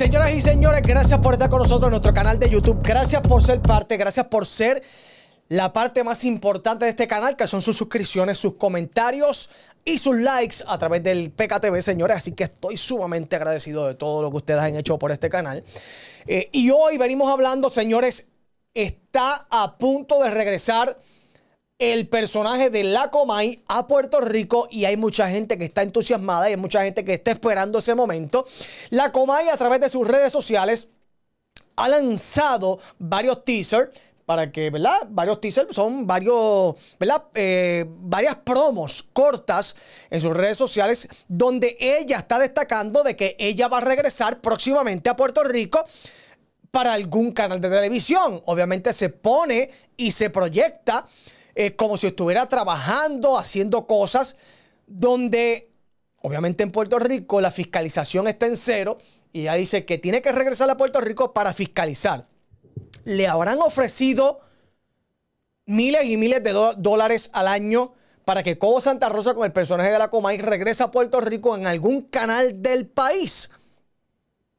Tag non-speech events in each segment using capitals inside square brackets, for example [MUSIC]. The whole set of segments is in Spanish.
Señoras y señores, gracias por estar con nosotros en nuestro canal de YouTube. Gracias por ser parte, gracias por ser la parte más importante de este canal, que son sus suscripciones, sus comentarios y sus likes a través del PKTV, señores. Así que estoy sumamente agradecido de todo lo que ustedes han hecho por este canal. Eh, y hoy venimos hablando, señores, está a punto de regresar el personaje de la Comay a Puerto Rico y hay mucha gente que está entusiasmada y hay mucha gente que está esperando ese momento. La Comay a través de sus redes sociales ha lanzado varios teasers para que, ¿verdad? Varios teasers pues, son varios, ¿verdad? Eh, varias promos cortas en sus redes sociales donde ella está destacando de que ella va a regresar próximamente a Puerto Rico para algún canal de televisión. Obviamente se pone y se proyecta eh, como si estuviera trabajando, haciendo cosas donde, obviamente en Puerto Rico, la fiscalización está en cero y ella dice que tiene que regresar a Puerto Rico para fiscalizar. Le habrán ofrecido miles y miles de dólares al año para que Cobo Santa Rosa con el personaje de la Comay regrese a Puerto Rico en algún canal del país.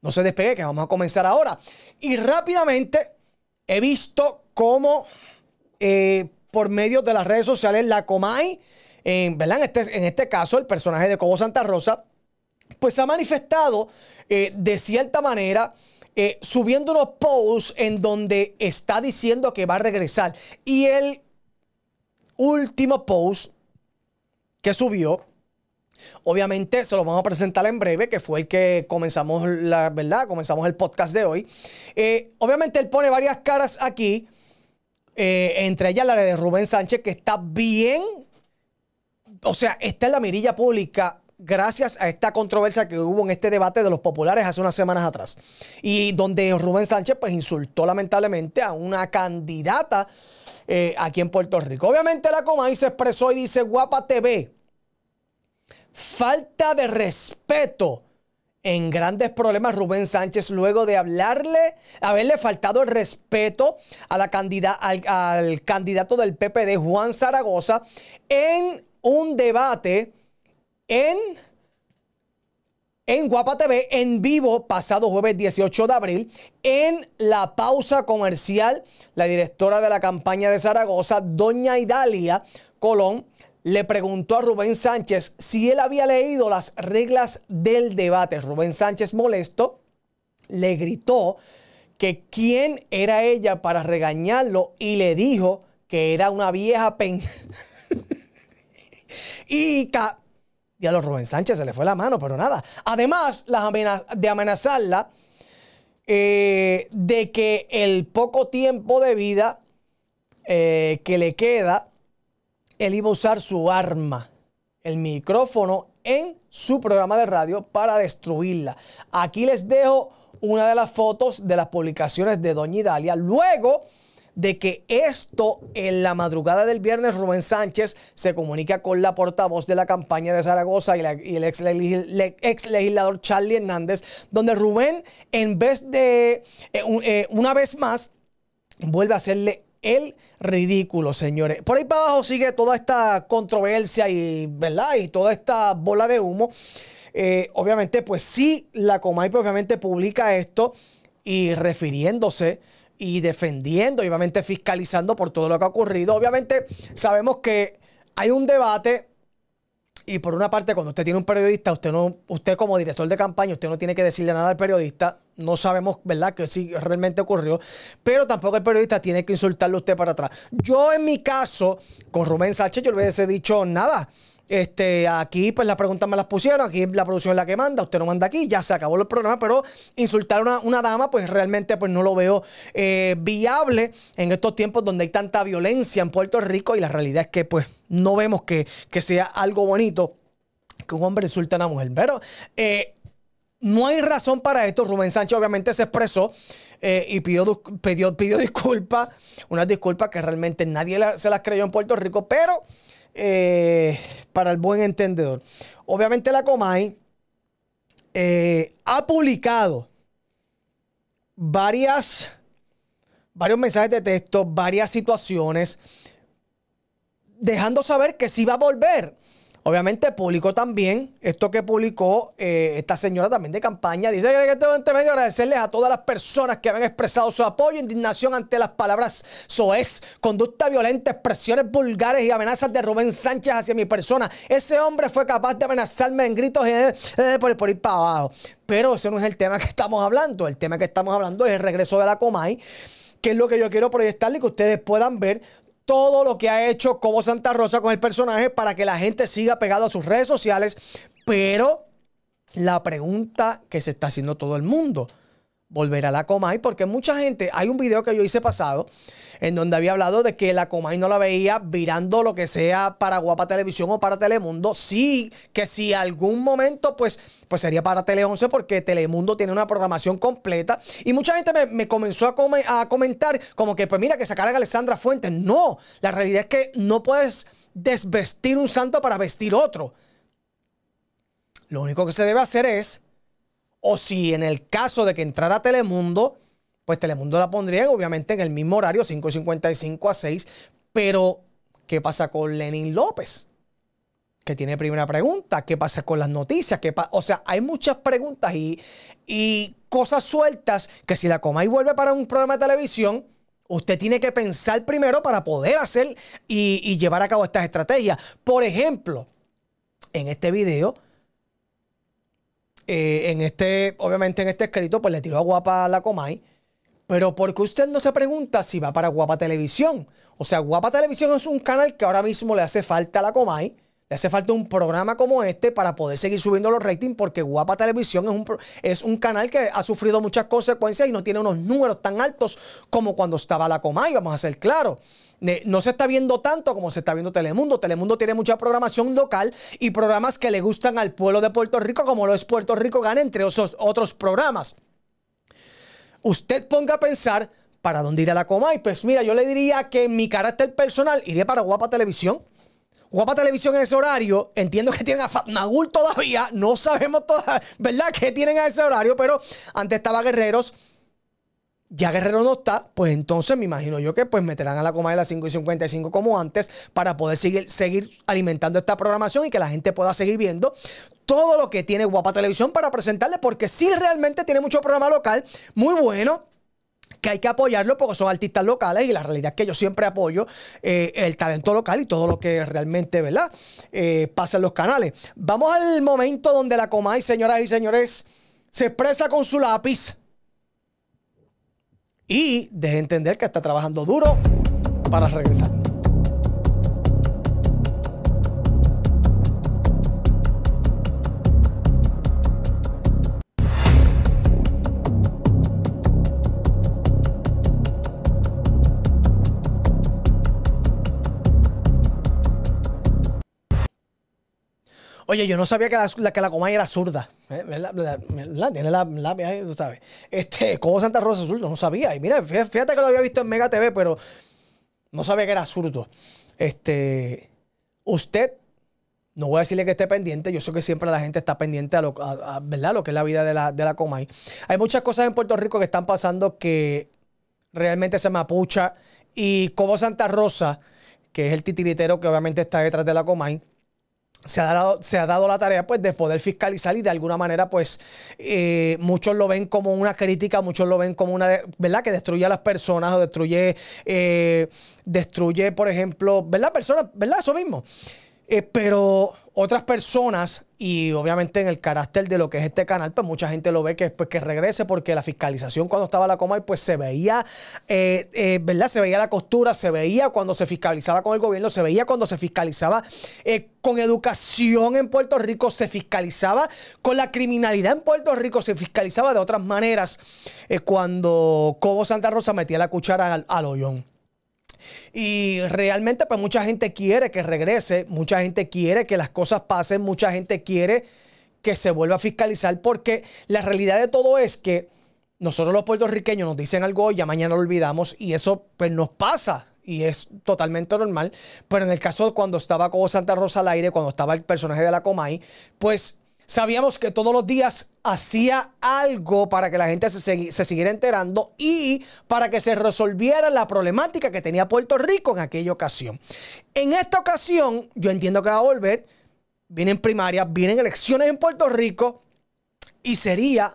No se despegue, que vamos a comenzar ahora. Y rápidamente he visto cómo eh, por medio de las redes sociales, la Comay, en, ¿verdad? En, este, en este caso, el personaje de Cobo Santa Rosa, pues ha manifestado eh, de cierta manera. Eh, subiendo unos posts en donde está diciendo que va a regresar. Y el último post que subió, obviamente se lo vamos a presentar en breve, que fue el que comenzamos la verdad, comenzamos el podcast de hoy. Eh, obviamente él pone varias caras aquí. Eh, entre ellas la de Rubén Sánchez, que está bien, o sea, está en la mirilla pública gracias a esta controversia que hubo en este debate de los populares hace unas semanas atrás. Y donde Rubén Sánchez pues insultó lamentablemente a una candidata eh, aquí en Puerto Rico. Obviamente la y se expresó y dice, guapa TV, falta de respeto en grandes problemas Rubén Sánchez luego de hablarle, haberle faltado el respeto a la al, candidato del PPD, Juan Zaragoza, en un debate en en Guapa TV en vivo pasado jueves 18 de abril. En la pausa comercial, la directora de la campaña de Zaragoza, doña Idalia Colón, le preguntó a Rubén Sánchez si él había leído las reglas del debate. Rubén Sánchez, molesto, le gritó que quién era ella para regañarlo y le dijo que era una vieja pen. [LAUGHS] y a los Rubén Sánchez se le fue la mano, pero nada. Además las amenazas de amenazarla eh, de que el poco tiempo de vida eh, que le queda él iba a usar su arma, el micrófono, en su programa de radio para destruirla. Aquí les dejo una de las fotos de las publicaciones de Doña Idalia. Luego de que esto en la madrugada del viernes Rubén Sánchez se comunica con la portavoz de la campaña de Zaragoza y, el ex, legislador Charlie Hernández, donde Rubén en vez de, eh, eh, una vez más, vuelve a hacerle el ridículo, señores. Por ahí para abajo sigue toda esta controversia y, ¿verdad? Y toda esta bola de humo. Eh, obviamente, pues sí, la Comay obviamente publica esto y refiriéndose y defendiendo y obviamente fiscalizando por todo lo que ha ocurrido. Obviamente sabemos que hay un debate y por una parte, cuando usted tiene un periodista, usted no, usted como director de campaña, usted no tiene que decirle nada al periodista. No sabemos, ¿verdad?, que si realmente ocurrió. Pero tampoco el periodista tiene que insultarle a usted para atrás. Yo, en mi caso, con Rubén Sánchez, yo le hubiese dicho nada. Este, aquí, pues las preguntas me las pusieron, aquí la producción es la que manda, usted no manda aquí, ya se acabó el programa, pero insultar a una, dama, pues realmente pues no lo veo eh, viable en estos tiempos donde hay tanta violencia en Puerto Rico y la realidad es que pues no vemos que, sea algo bonito que un hombre insulte a una mujer, pero... Eh, no hay razón para esto. Rubén Sánchez obviamente se expresó eh, y pidió, pidió, pidió disculpas, unas disculpas que realmente nadie se las creyó en Puerto Rico, pero eh, para el buen entendedor. Obviamente la Comay eh, ha publicado varias, varios mensajes de texto, varias situaciones, dejando saber que si va a volver. Obviamente publicó también esto que publicó eh, esta señora también de campaña. Dice que este que agradecerles a todas las personas que han expresado su apoyo e indignación ante las palabras soez, conducta violenta, expresiones vulgares y amenazas de Rubén Sánchez hacia mi persona. Ese hombre fue capaz de amenazarme en gritos eh, por, por ir para abajo. Pero ese no es el tema que estamos hablando. El tema que estamos hablando es el regreso de la Comay que es lo que yo quiero proyectarle y que ustedes puedan ver todo lo que ha hecho como Santa Rosa con el personaje para que la gente siga pegada a sus redes sociales. Pero la pregunta que se está haciendo todo el mundo volver a la Comay, porque mucha gente, hay un video que yo hice pasado en donde había hablado de que la Comay no la veía virando lo que sea para Guapa Televisión o para Telemundo. Sí, que si algún momento, pues, pues sería para Tele 11 porque Telemundo tiene una programación completa. Y mucha gente me, comenzó a, a comentar como que, pues mira, que sacar a Alessandra Fuentes. No, la realidad es que no puedes desvestir un santo para vestir otro. Lo único que se debe hacer es o si en el caso de que entrara Telemundo, pues Telemundo la pondría obviamente en el mismo horario, 5.55 a 6. Pero, ¿qué pasa con Lenin López? que tiene primera pregunta, qué pasa con las noticias, o sea, hay muchas preguntas y, cosas sueltas que si la coma y vuelve para un programa de televisión, usted tiene que pensar primero para poder hacer y, y llevar a cabo estas estrategias. Por ejemplo, en este video eh, en este, obviamente en este escrito, pues le tiró a Guapa la Comay. Pero ¿por qué usted no se pregunta si va para Guapa Televisión. O sea, Guapa Televisión es un canal que ahora mismo le hace falta a la Comay le hace falta un programa como este para poder seguir subiendo los ratings porque Guapa Televisión es un, es un canal que ha sufrido muchas consecuencias y no tiene unos números tan altos como cuando estaba la Comay, vamos a ser claros. No se está viendo tanto como se está viendo Telemundo. Telemundo tiene mucha programación local y programas que le gustan al pueblo de Puerto Rico, como lo es Puerto Rico Gana, entre otros programas. Usted ponga a pensar para dónde irá la Comay. Pues mira, yo le diría que en mi carácter personal iría para Guapa Televisión. Guapa Televisión en ese horario. Entiendo que tienen a Fatnagul todavía. No sabemos todavía, ¿verdad?, que tienen a ese horario, pero antes estaba Guerreros. Ya Guerrero no está, pues entonces me imagino yo que pues meterán a la coma de las 5 y 55 como antes para poder seguir, seguir alimentando esta programación y que la gente pueda seguir viendo todo lo que tiene Guapa Televisión para presentarle, porque sí realmente tiene mucho programa local, muy bueno, que hay que apoyarlo porque son artistas locales y la realidad es que yo siempre apoyo eh, el talento local y todo lo que realmente, ¿verdad? Eh, pasa en los canales. Vamos al momento donde la Comay, señoras y señores, se expresa con su lápiz y deje entender que está trabajando duro para regresar. Oye, yo no sabía que la, que la Comay era zurda. ¿Verdad? Eh, tiene la, eh, tú sabes. Este, Cobo Santa Rosa es zurdo, no sabía. Y mira, fíjate que lo había visto en Mega TV, pero no sabía que era zurdo. Este, usted, no voy a decirle que esté pendiente, yo sé que siempre la gente está pendiente a lo, ¿verdad? lo que es la vida de la, de la Comay. Hay muchas cosas en Puerto Rico que están pasando que realmente se me Y Cobo Santa Rosa, que es el titiritero que obviamente está detrás de la Comay, se ha, dado, se ha dado la tarea pues, de poder fiscalizar y de alguna manera, pues, eh, muchos lo ven como una crítica, muchos lo ven como una, ¿verdad? Que destruye a las personas o destruye, eh, destruye, por ejemplo, ¿verdad? Personas, ¿verdad? Eso mismo. Eh, pero otras personas, y obviamente en el carácter de lo que es este canal, pues mucha gente lo ve que, pues, que regrese porque la fiscalización cuando estaba la y pues se veía, eh, eh, ¿verdad? Se veía la costura, se veía cuando se fiscalizaba con el gobierno, se veía cuando se fiscalizaba con educación en Puerto Rico, se fiscalizaba con la criminalidad en Puerto Rico, se fiscalizaba de otras maneras cuando Cobo Santa Rosa metía la cuchara al, al hoyón. Y realmente pues mucha gente quiere que regrese, mucha gente quiere que las cosas pasen, mucha gente quiere que se vuelva a fiscalizar porque la realidad de todo es que nosotros los puertorriqueños nos dicen algo y ya mañana lo olvidamos y eso pues nos pasa y es totalmente normal. Pero en el caso cuando estaba como Santa Rosa al aire, cuando estaba el personaje de la Comay, pues Sabíamos que todos los días hacía algo para que la gente se, siguiera enterando y para que se resolviera la problemática que tenía Puerto Rico en aquella ocasión. En esta ocasión, yo entiendo que va a volver, vienen primarias, vienen elecciones en Puerto Rico y sería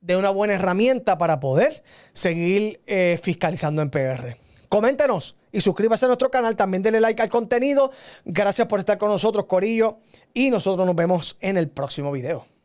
de una buena herramienta para poder seguir eh, fiscalizando en PR. Coméntenos y suscríbase a nuestro canal. También denle like al contenido. Gracias por estar con nosotros, Corillo. Y nosotros nos vemos en el próximo video.